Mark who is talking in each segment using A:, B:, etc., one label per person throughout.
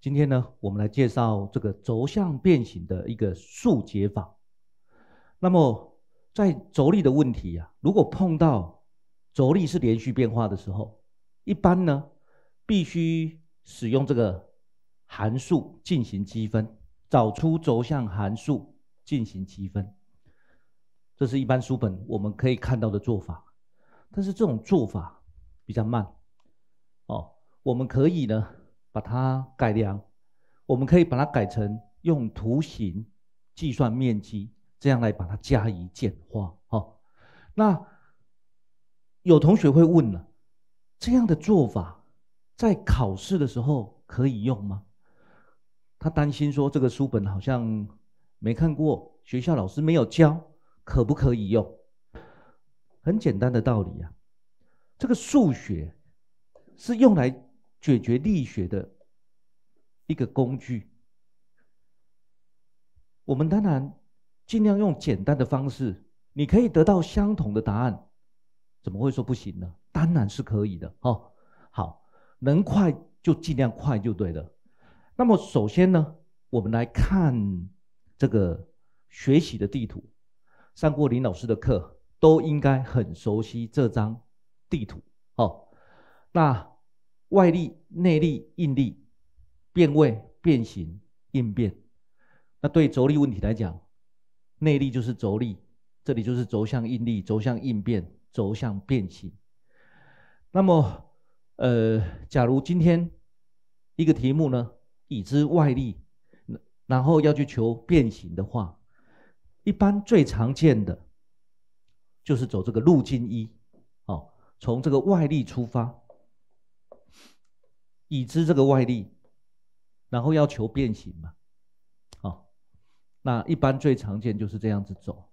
A: 今天呢，我们来介绍这个轴向变形的一个数解法。那么，在轴力的问题啊，如果碰到轴力是连续变化的时候，一般呢，必须使用这个函数进行积分，找出轴向函数进行积分。这是一般书本我们可以看到的做法，但是这种做法比较慢。哦，我们可以呢。把它改良，我们可以把它改成用图形计算面积，这样来把它加以简化。哈，那有同学会问了，这样的做法在考试的时候可以用吗？他担心说这个书本好像没看过，学校老师没有教，可不可以用？很简单的道理呀，这个数学是用来。解决力学的一个工具。我们当然尽量用简单的方式，你可以得到相同的答案，怎么会说不行呢？当然是可以的哦。好，能快就尽量快就对了。那么首先呢，我们来看这个学习的地图。上过林老师的课都应该很熟悉这张地图。好，那。外力、内力、应力、变位、变形、应变。那对轴力问题来讲，内力就是轴力，这里就是轴向应力、轴向应变、轴向变形。那么，呃，假如今天一个题目呢，已知外力，然后要去求变形的话，一般最常见的就是走这个路径一，哦，从这个外力出发。已知这个外力，然后要求变形嘛，好，那一般最常见就是这样子走。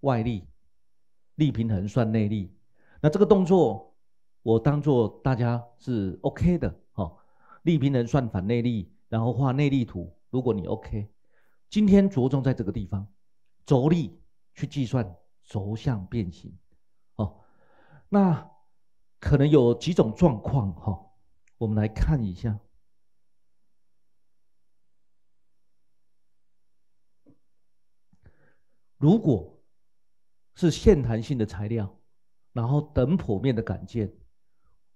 A: 外力，力平衡算内力，那这个动作我当做大家是 OK 的，哦，力平衡算反内力，然后画内力图。如果你 OK，今天着重在这个地方，轴力去计算轴向变形，哦，那可能有几种状况，哈。我们来看一下，如果是线弹性的材料，然后等剖面的杆件，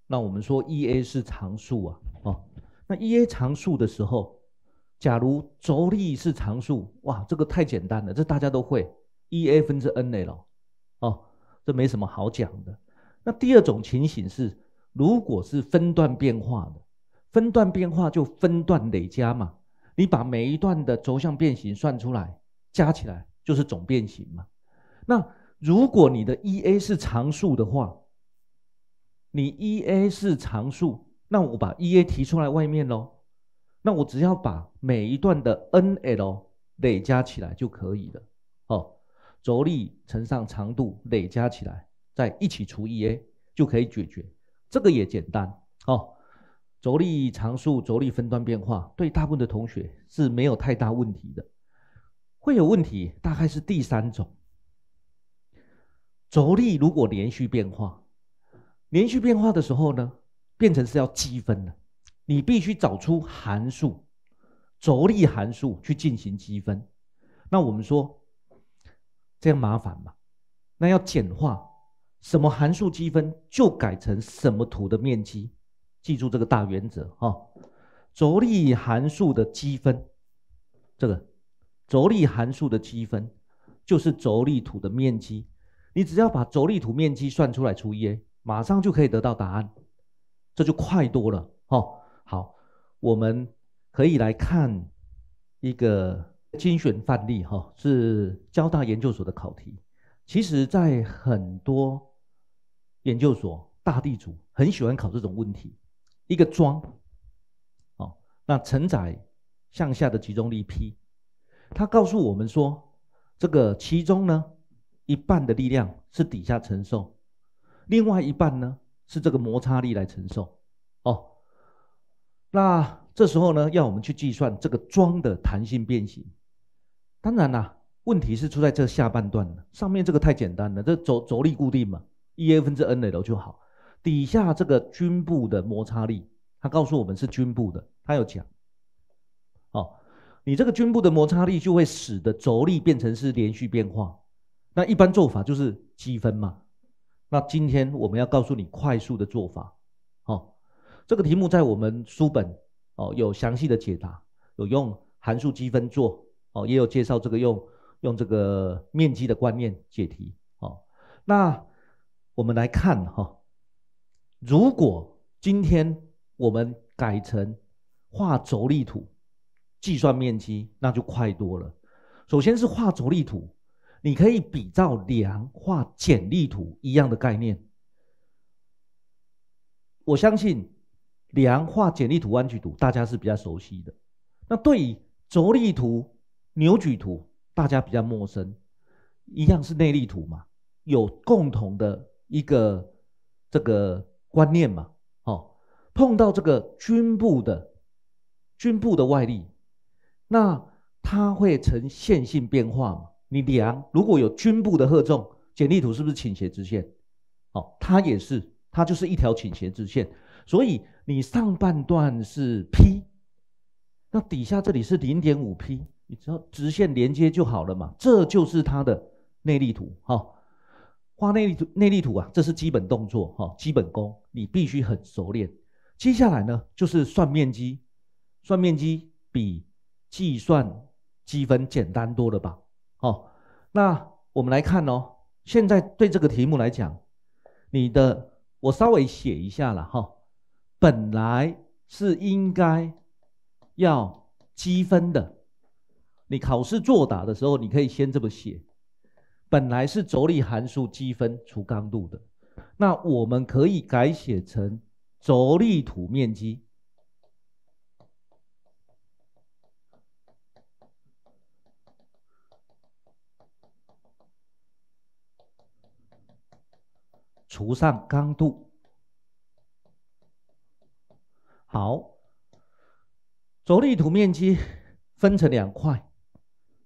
A: 那我们说 Ea 是常数啊，哦，那 Ea 常数的时候，假如轴力是常数，哇，这个太简单了，这大家都会 Ea 分之 n L，哦，这没什么好讲的。那第二种情形是。如果是分段变化的，分段变化就分段累加嘛。你把每一段的轴向变形算出来，加起来就是总变形嘛。那如果你的 Ea 是常数的话，你 Ea 是常数，那我把 Ea 提出来外面喽。那我只要把每一段的 NL 累加起来就可以了。哦，轴力乘上长度累加起来，再一起除 Ea 就可以解决。这个也简单，哦，着力常数，着力分段变化，对大部分的同学是没有太大问题的。会有问题，大概是第三种。着力如果连续变化，连续变化的时候呢，变成是要积分的，你必须找出函数，着力函数去进行积分。那我们说，这样麻烦嘛？那要简化。什么函数积分就改成什么图的面积，记住这个大原则哈。轴力函数的积分，这个轴力函数的积分就是轴力图的面积，你只要把轴力图面积算出来除以 a，马上就可以得到答案，这就快多了哈。好，我们可以来看一个精选范例哈，是交大研究所的考题。其实，在很多研究所大地主很喜欢考这种问题，一个桩，哦，那承载向下的集中力 P，他告诉我们说，这个其中呢，一半的力量是底下承受，另外一半呢是这个摩擦力来承受，哦，那这时候呢要我们去计算这个桩的弹性变形，当然啦，问题是出在这下半段的，上面这个太简单了，这轴轴力固定嘛。E a 分之 n L 就好，底下这个均部的摩擦力，他告诉我们是均部的，他有讲，哦，你这个均部的摩擦力就会使得轴力变成是连续变化，那一般做法就是积分嘛，那今天我们要告诉你快速的做法，哦，这个题目在我们书本哦有详细的解答，有用函数积分做哦，也有介绍这个用用这个面积的观念解题哦，那。我们来看哈，如果今天我们改成画轴力图计算面积，那就快多了。首先是画轴力图，你可以比照梁画简力图一样的概念。我相信梁画简历图、弯曲图大家是比较熟悉的，那对于轴力图、扭矩图大家比较陌生，一样是内力图嘛，有共同的。一个这个观念嘛，哦，碰到这个军部的军部的外力，那它会呈线性变化嘛？你量如果有军部的荷重，简历图是不是倾斜直线？哦，它也是，它就是一条倾斜直线。所以你上半段是 P，那底下这里是零点五 P，你只要直线连接就好了嘛。这就是它的内力图，好。画内力图、内力图啊，这是基本动作哈，基本功你必须很熟练。接下来呢，就是算面积，算面积比计算积分简单多了吧？好，那我们来看哦。现在对这个题目来讲，你的我稍微写一下了哈。本来是应该要积分的，你考试作答的时候，你可以先这么写。本来是轴力函数积分除刚度的，那我们可以改写成轴力图面积除上刚度。好，轴力图面积分成两块，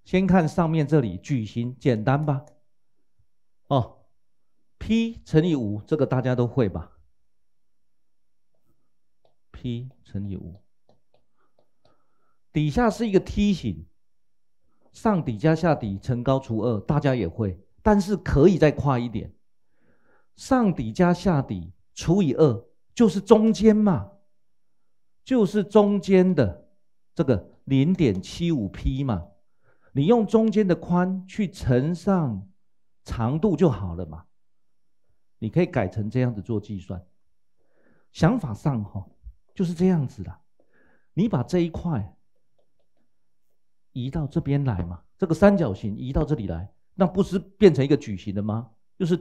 A: 先看上面这里矩形，简单吧？哦，P 乘以五，这个大家都会吧？P 乘以五，底下是一个梯形，上底加下底乘高除二，大家也会。但是可以再快一点，上底加下底除以二，就是中间嘛，就是中间的这个零点七五 P 嘛。你用中间的宽去乘上。长度就好了嘛，你可以改成这样子做计算，想法上哈就是这样子的，你把这一块移到这边来嘛，这个三角形移到这里来，那不是变成一个矩形的吗？就是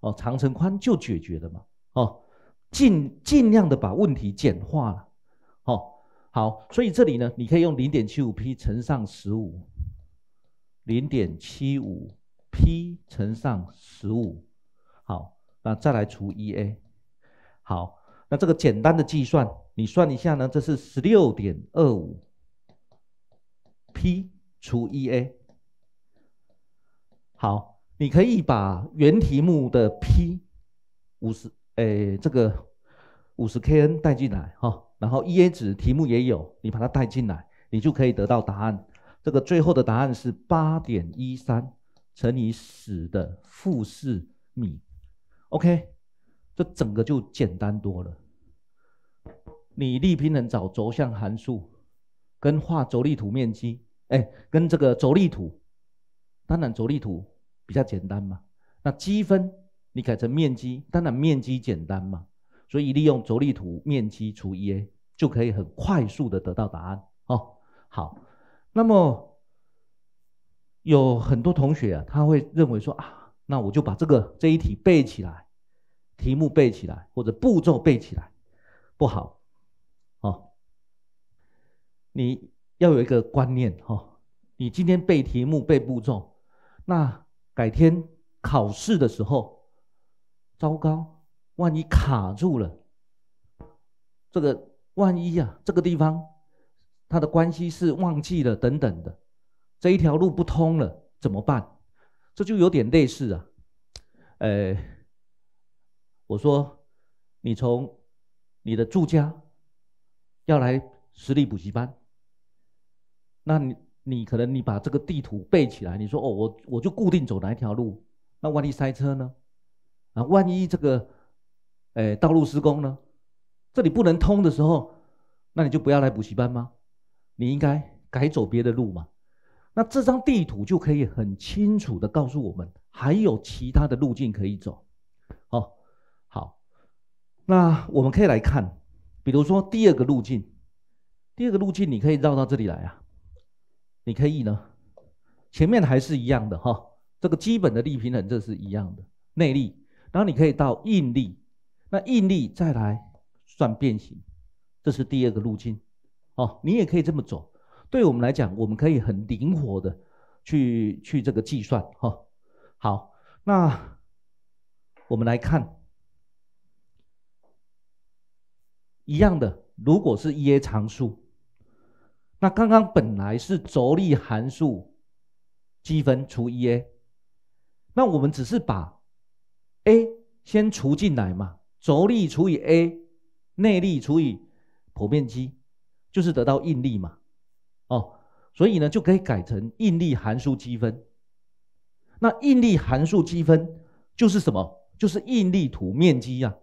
A: 哦长乘宽就解决了嘛，哦尽尽量的把问题简化了，哦好，所以这里呢你可以用零点七五 P 乘上十五，零点七五。P 乘上十五，好，那再来除一 a 好，那这个简单的计算，你算一下呢？这是十六点二五，P 除一 a 好，你可以把原题目的 P 五十，诶，这个五十 KN 带进来哈，然后 EA 指题目也有，你把它带进来，你就可以得到答案。这个最后的答案是八点一三。乘以十的负四米，OK，这整个就简单多了。你力平衡找轴向函数，跟画轴力图面积，哎，跟这个轴力图，当然轴力图比较简单嘛。那积分你改成面积，当然面积简单嘛。所以利用轴力图面积除以 a，就可以很快速的得到答案。哦，好，那么。有很多同学啊，他会认为说啊，那我就把这个这一题背起来，题目背起来，或者步骤背起来，不好，哦，你要有一个观念哦，你今天背题目背步骤，那改天考试的时候，糟糕，万一卡住了，这个万一啊，这个地方它的关系是忘记了等等的。这一条路不通了怎么办？这就有点类似啊。呃，我说，你从你的住家要来实力补习班，那你你可能你把这个地图背起来，你说哦，我我就固定走哪一条路。那万一塞车呢？啊，万一这个呃道路施工呢？这里不能通的时候，那你就不要来补习班吗？你应该改走别的路嘛。那这张地图就可以很清楚的告诉我们，还有其他的路径可以走。好，好，那我们可以来看，比如说第二个路径，第二个路径你可以绕到这里来啊，你可以呢，前面还是一样的哈，这个基本的力平衡这是一样的内力，然后你可以到应力，那应力再来算变形，这是第二个路径。哦，你也可以这么走。对我们来讲，我们可以很灵活的去去这个计算哈。好，那我们来看一样的，如果是 Ea 常数，那刚刚本来是轴力函数积分除 Ea，那我们只是把 a 先除进来嘛，轴力除以 a，内力除以剖面积，就是得到应力嘛。哦，所以呢，就可以改成应力函数积分。那应力函数积分就是什么？就是应力图面积呀。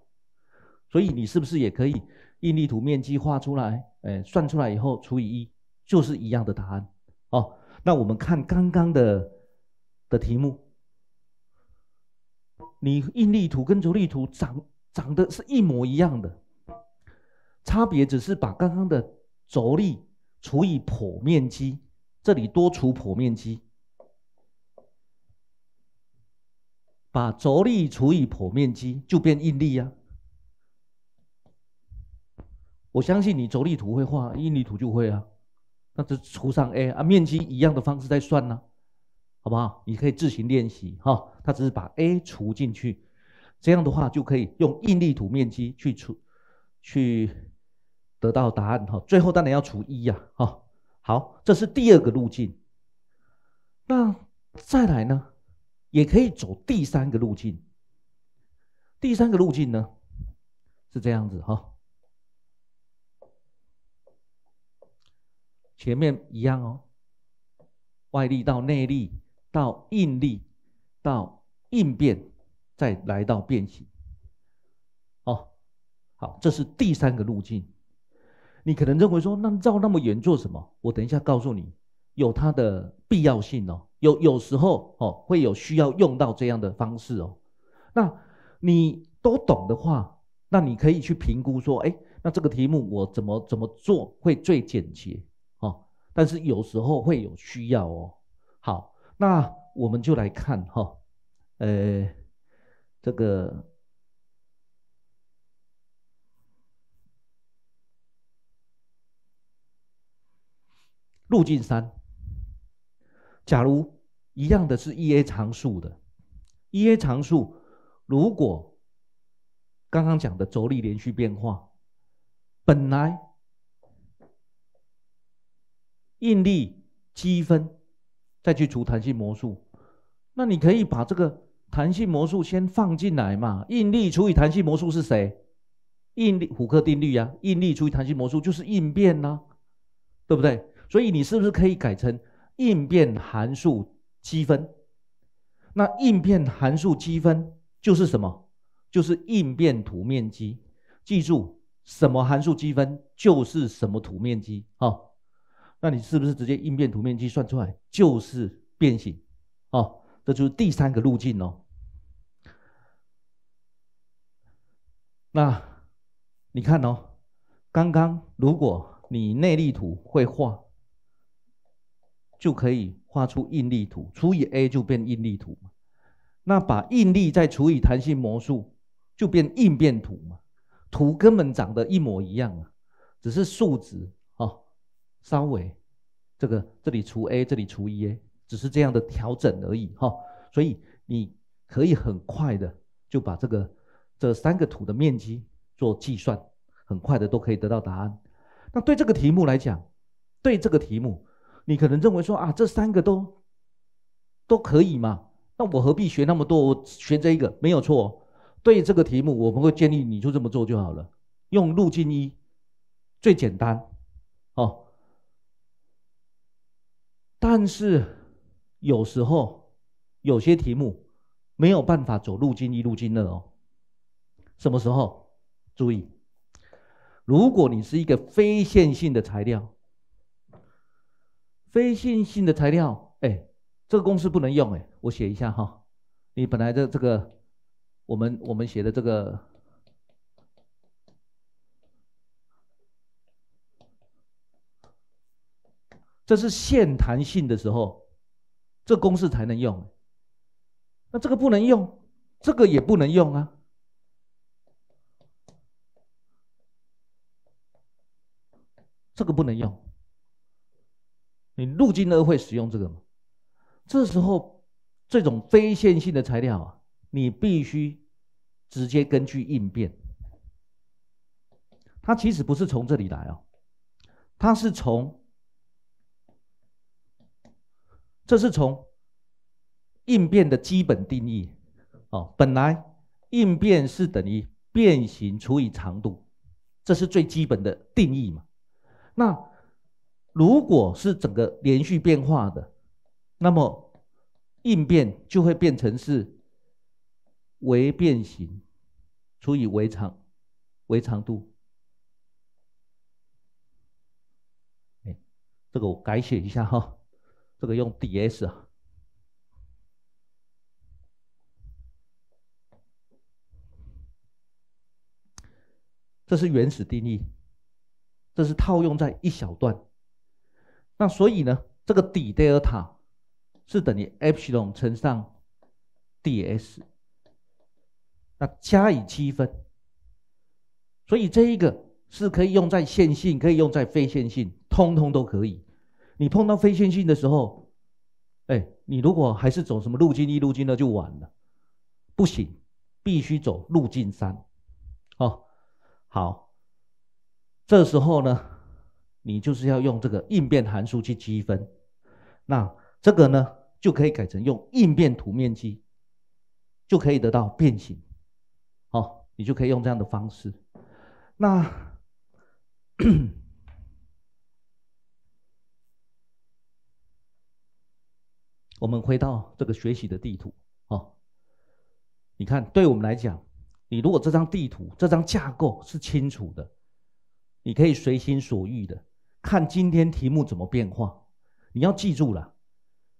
A: 所以你是不是也可以应力图面积画出来？哎，算出来以后除以一，就是一样的答案。哦，那我们看刚刚的的题目，你应力图跟轴力图长长得是一模一样的，差别只是把刚刚的轴力。除以剖面积，这里多除剖面积，把轴力除以剖面积就变应力呀。我相信你轴力图会画，应力图就会啊。那就除上 A 啊，面积一样的方式在算呢，好不好？你可以自行练习哈。它只是把 A 除进去，这样的话就可以用应力图面积去除去。得到答案哈，最后当然要除一呀，哦，好，这是第二个路径。那再来呢，也可以走第三个路径。第三个路径呢，是这样子哈，前面一样哦，外力到内力，到应力，到应变，再来到变形。哦，好，这是第三个路径。你可能认为说，那绕那么远做什么？我等一下告诉你，有它的必要性哦。有有时候哦，会有需要用到这样的方式哦。那你都懂的话，那你可以去评估说，哎，那这个题目我怎么怎么做会最简洁哦？但是有时候会有需要哦。好，那我们就来看哈，呃，这个。路径三，假如一样的是 Ea 常数的，Ea 常数，如果刚刚讲的轴力连续变化，本来应力积分再去除弹性模数，那你可以把这个弹性模数先放进来嘛？应力除以弹性模数是谁？应力虎克定律啊，应力除以弹性模数就是应变啊，对不对？所以你是不是可以改成应变函数积分？那应变函数积分就是什么？就是应变图面积。记住，什么函数积分就是什么图面积啊？那你是不是直接应变图面积算出来就是变形？啊，这就是第三个路径哦。那你看哦，刚刚如果你内力图会画。就可以画出应力图，除以 a 就变应力图嘛。那把应力再除以弹性模数，就变应变图嘛。图根本长得一模一样啊，只是数值哦，稍微这个这里除 a，这里除一 a，只是这样的调整而已哈。所以你可以很快的就把这个这三个图的面积做计算，很快的都可以得到答案。那对这个题目来讲，对这个题目。你可能认为说啊，这三个都都可以嘛？那我何必学那么多？我学这一个没有错。对这个题目，我不会建议你就这么做就好了。用路径一最简单哦。但是有时候有些题目没有办法走路径一、路径二哦。什么时候？注意，如果你是一个非线性的材料。非线性的材料，哎，这个公式不能用，哎，我写一下哈。你本来的这个，我们我们写的这个，这是线弹性的时候，这公式才能用。那这个不能用，这个也不能用啊，这个不能用。你路径乐会使用这个吗？这时候，这种非线性的材料啊，你必须直接根据应变。它其实不是从这里来哦，它是从，这是从应变的基本定义哦。本来应变是等于变形除以长度，这是最基本的定义嘛。那。如果是整个连续变化的，那么应变就会变成是微变形除以微长微长度。哎，这个我改写一下哈，这个用 d s，啊。这是原始定义，这是套用在一小段。那所以呢，这个底德尔塔是等于 epsilon 乘上 d s，那加以积分，所以这一个是可以用在线性，可以用在非线性，通通都可以。你碰到非线性的时候，哎，你如果还是走什么路径一、路径二就完了，不行，必须走路径三。哦，好，这时候呢。你就是要用这个应变函数去积分，那这个呢就可以改成用应变图面积，就可以得到变形。好，你就可以用这样的方式。那 我们回到这个学习的地图。好，你看，对我们来讲，你如果这张地图这张架构是清楚的，你可以随心所欲的。看今天题目怎么变化，你要记住了，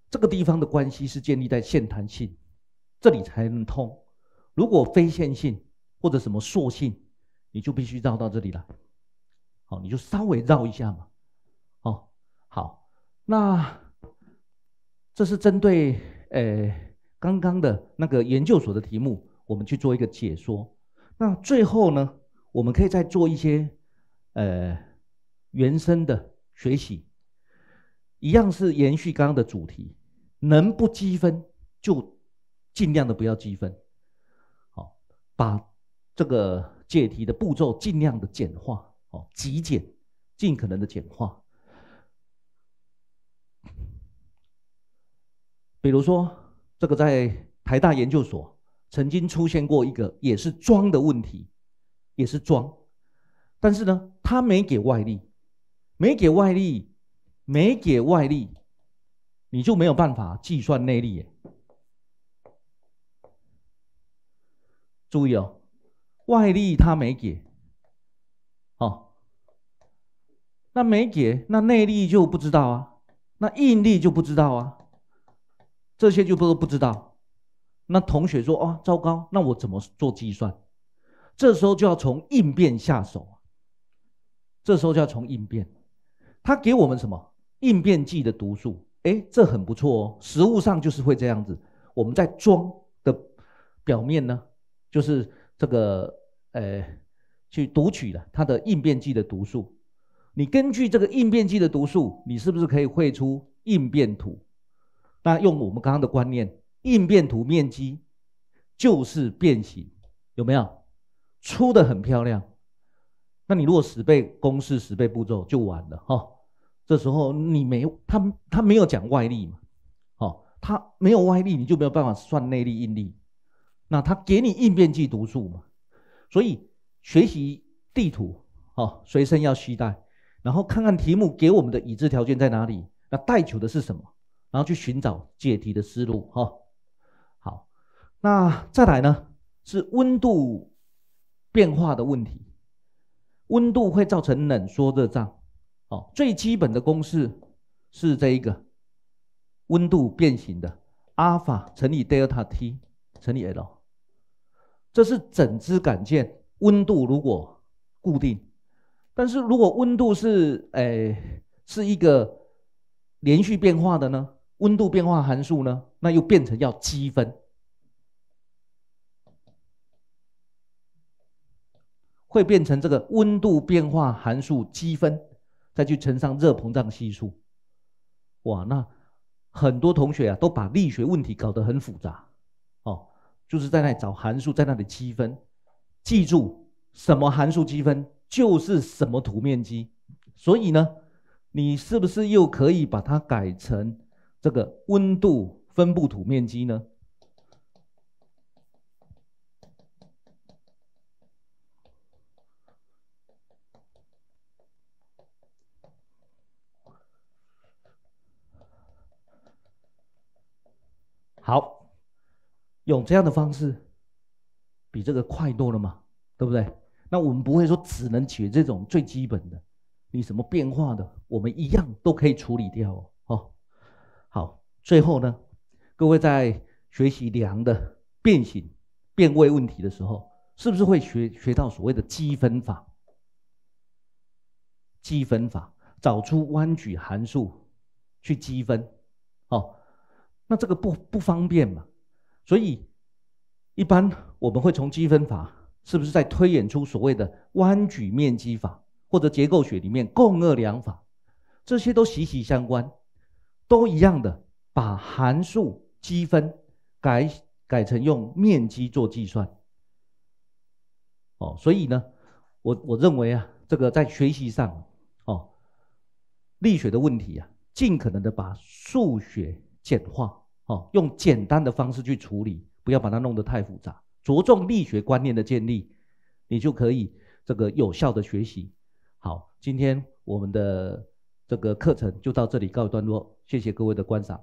A: 这个地方的关系是建立在线弹性，这里才能通。如果非线性或者什么塑性，你就必须绕到这里来。好，你就稍微绕一下嘛。好好，那这是针对呃刚刚的那个研究所的题目，我们去做一个解说。那最后呢，我们可以再做一些呃。原生的学习，一样是延续刚刚的主题，能不积分就尽量的不要积分，好，把这个解题的步骤尽量的简化，好，极简，尽可能的简化。比如说，这个在台大研究所曾经出现过一个也是装的问题，也是装，但是呢，他没给外力。没给外力，没给外力，你就没有办法计算内力。注意哦，外力他没给，哦，那没给，那内力就不知道啊，那应力就不知道啊，这些就不不知道。那同学说哦，糟糕，那我怎么做计算？这时候就要从应变下手这时候就要从应变。它给我们什么应变剂的毒素？哎，这很不错哦。实物上就是会这样子。我们在装的表面呢，就是这个呃，去读取的它的应变剂的毒素。你根据这个应变剂的毒素，你是不是可以绘出应变图？那用我们刚刚的观念，应变图面积就是变形，有没有？出的很漂亮。那你如果十倍公式、十倍步骤就完了哈。这时候你没他，他没有讲外力嘛，好，他没有外力，你就没有办法算内力、应力。那他给你应变剂读数嘛，所以学习地图，好，随身要携带，然后看看题目给我们的已知条件在哪里，那代求的是什么，然后去寻找解题的思路哈。好，那再来呢是温度变化的问题。温度会造成冷缩热胀，哦，最基本的公式是这一个温度变形的阿尔法乘以德尔塔 t 乘以 l，这是整支杆件温度如果固定，但是如果温度是诶是一个连续变化的呢？温度变化函数呢？那又变成要积分。会变成这个温度变化函数积分，再去乘上热膨胀系数。哇，那很多同学啊，都把力学问题搞得很复杂，哦，就是在那里找函数，在那里积分。记住，什么函数积分就是什么图面积。所以呢，你是不是又可以把它改成这个温度分布图面积呢？用这样的方式，比这个快多了嘛？对不对？那我们不会说只能解这种最基本的，你什么变化的，我们一样都可以处理掉哦。好，最后呢，各位在学习量的变形、变位问题的时候，是不是会学学到所谓的积分法？积分法找出弯矩函数，去积分。哦，那这个不不方便嘛？所以，一般我们会从积分法，是不是在推演出所谓的弯矩面积法，或者结构学里面共轭量法，这些都息息相关，都一样的，把函数积分改改成用面积做计算。哦，所以呢，我我认为啊，这个在学习上，哦，力学的问题啊，尽可能的把数学简化。哦，用简单的方式去处理，不要把它弄得太复杂，着重力学观念的建立，你就可以这个有效的学习。好，今天我们的这个课程就到这里告一段落，谢谢各位的观赏。